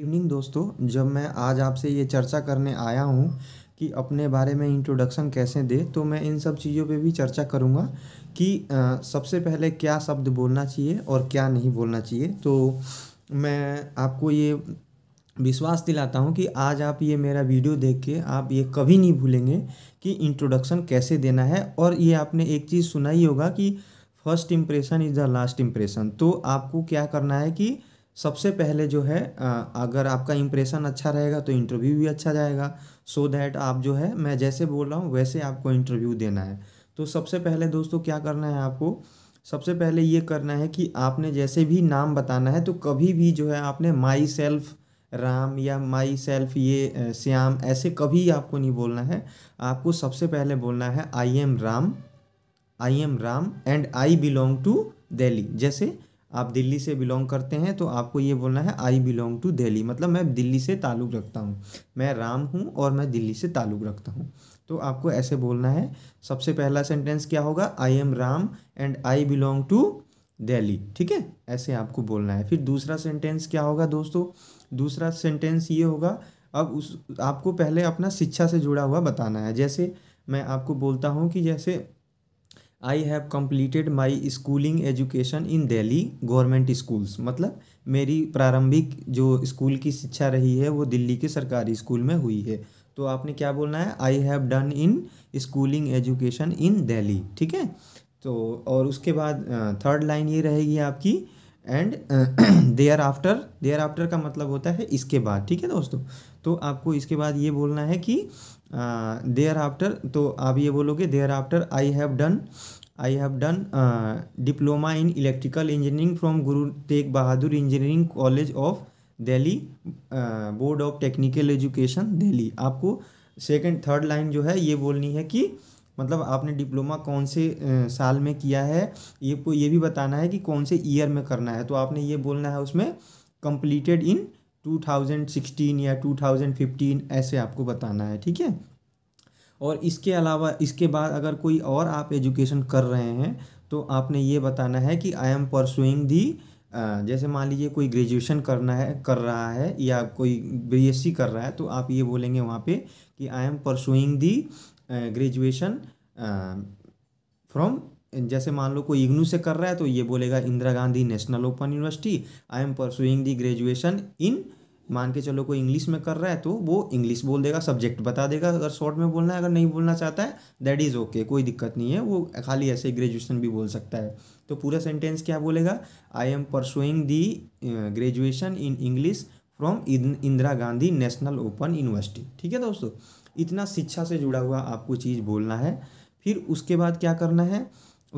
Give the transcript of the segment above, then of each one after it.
evening दोस्तों जब मैं आज आपसे ये चर्चा करने आया हूँ कि अपने बारे में इंट्रोडक्शन कैसे दे तो मैं इन सब चीज़ों पे भी चर्चा करूँगा कि सबसे पहले क्या शब्द बोलना चाहिए और क्या नहीं बोलना चाहिए तो मैं आपको ये विश्वास दिलाता हूँ कि आज आप ये मेरा वीडियो देख के आप ये कभी नहीं भूलेंगे कि इंट्रोडक्शन कैसे देना है और ये आपने एक चीज़ सुना ही होगा कि first impression is the last impression तो आपको क्या करना है कि सबसे पहले जो है अगर आपका इम्प्रेशन अच्छा रहेगा तो इंटरव्यू भी अच्छा जाएगा सो so दैट आप जो है मैं जैसे बोल रहा हूँ वैसे आपको इंटरव्यू देना है तो सबसे पहले दोस्तों क्या करना है आपको सबसे पहले ये करना है कि आपने जैसे भी नाम बताना है तो कभी भी जो है आपने माई सेल्फ़ राम या माई सेल्फ ये श्याम ऐसे कभी आपको नहीं बोलना है आपको सबसे पहले बोलना है I am Ram I am Ram and I belong to Delhi जैसे आप दिल्ली से बिलोंग करते हैं तो आपको ये बोलना है आई बिलोंग टू दिल्ली मतलब मैं दिल्ली से ताल्लुक़ रखता हूँ मैं राम हूँ और मैं दिल्ली से ताल्लुक़ रखता हूँ तो आपको ऐसे बोलना है सबसे पहला सेंटेंस क्या होगा I am Ram and I belong to Delhi ठीक है ऐसे आपको बोलना है फिर दूसरा सेंटेंस क्या होगा दोस्तों दूसरा सेंटेंस ये होगा अब उस आपको पहले अपना शिक्षा से जुड़ा हुआ बताना है जैसे मैं आपको बोलता हूँ कि जैसे I have completed my schooling education in Delhi government schools मतलब मेरी प्रारंभिक जो स्कूल की शिक्षा रही है वो दिल्ली के सरकारी स्कूल में हुई है तो आपने क्या बोलना है I have done in schooling education in Delhi ठीक है तो और उसके बाद थर्ड लाइन ये रहेगी आपकी and thereafter thereafter का मतलब होता है इसके बाद ठीक है दोस्तों तो आपको इसके बाद ये बोलना है कि देयर आफ्टर तो आप ये बोलोगे thereafter I have done I have done diploma in electrical engineering from Guru Tegh Bahadur engineering college of Delhi board of technical education Delhi आपको सेकेंड थर्ड लाइन जो है ये बोलनी है कि uh, मतलब आपने डिप्लोमा कौन से साल में किया है ये ये भी बताना है कि कौन से ईयर में करना है तो आपने ये बोलना है उसमें कंप्लीटेड इन 2016 या 2015 ऐसे आपको बताना है ठीक है और इसके अलावा इसके बाद अगर कोई और आप एजुकेशन कर रहे हैं तो आपने ये बताना है कि आई एम परसुइंग दी जैसे मान लीजिए कोई ग्रेजुएशन करना है कर रहा है या कोई बी एस सी कर रहा है तो आप ये बोलेंगे वहाँ पे कि I am pursuing the graduation from जैसे मान लो कोई इग्नू से कर रहा है तो ये बोलेगा Indira Gandhi national open university I am pursuing the graduation in मान के चलो कोई इंग्लिश में कर रहा है तो वो इंग्लिश बोल देगा सब्जेक्ट बता देगा अगर शॉर्ट में बोलना है अगर नहीं बोलना चाहता है दैट इज़ ओके कोई दिक्कत नहीं है वो खाली ऐसे ग्रेजुएशन भी बोल सकता है तो पूरा सेंटेंस क्या बोलेगा I am pursuing the graduation in English from Indira Gandhi national open university ठीक है दोस्तों इतना शिक्षा से जुड़ा हुआ आपको चीज़ बोलना है फिर उसके बाद क्या करना है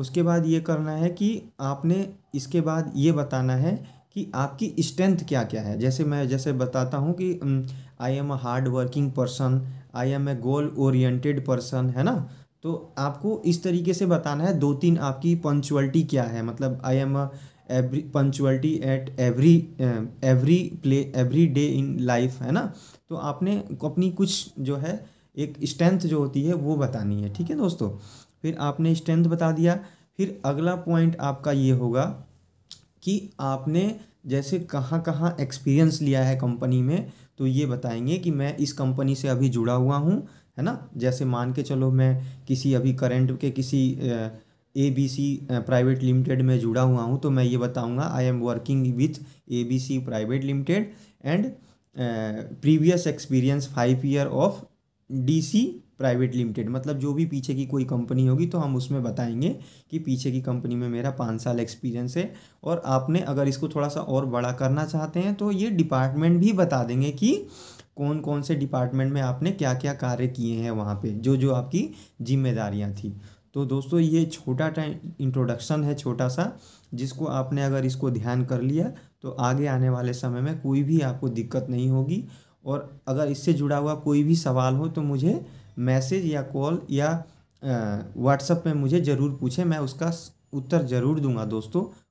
उसके बाद ये करना है कि आपने इसके बाद ये बताना है कि आपकी स्ट्रेंथ क्या क्या है जैसे मैं जैसे बताता हूँ कि I am a hard working person I am a goal oriented person है ना तो आपको इस तरीके से बताना है दो तीन आपकी पंचुअलिटी क्या है मतलब I am a every punctuality at every every play every day in life है ना तो आपने अपनी कुछ जो है एक स्ट्रेंथ जो होती है वो बतानी है ठीक है दोस्तों फिर आपने स्ट्रेंथ बता दिया फिर अगला पॉइंट आपका ये होगा कि आपने जैसे कहाँ कहाँ एक्सपीरियंस लिया है कंपनी में तो ये बताएंगे कि मैं इस कंपनी से अभी जुड़ा हुआ हूँ है ना जैसे मान के चलो मैं किसी अभी करंट के किसी uh, A B C private limited में जुड़ा हुआ हूँ तो मैं ये बताऊँगा I am working with A B C private limited and previous experience five year of D C private limited मतलब जो भी पीछे की कोई कंपनी होगी तो हम उसमें बताएंगे कि पीछे की कंपनी में मेरा पाँच साल एक्सपीरियंस है और आपने अगर इसको थोड़ा सा और बड़ा करना चाहते हैं तो ये डिपार्टमेंट भी बता देंगे कि कौन कौन से डिपार्टमेंट में आपने क्या क्या कार्य किए हैं वहाँ पे जो जो आपकी जिम्मेदारियाँ थी तो दोस्तों ये छोटा टाइम इंट्रोडक्शन है छोटा सा जिसको आपने अगर इसको ध्यान कर लिया तो आगे आने वाले समय में कोई भी आपको दिक्कत नहीं होगी और अगर इससे जुड़ा हुआ कोई भी सवाल हो तो मुझे मैसेज या कॉल या व्हाट्सएप में मुझे ज़रूर पूछें मैं उसका उत्तर ज़रूर दूंगा दोस्तों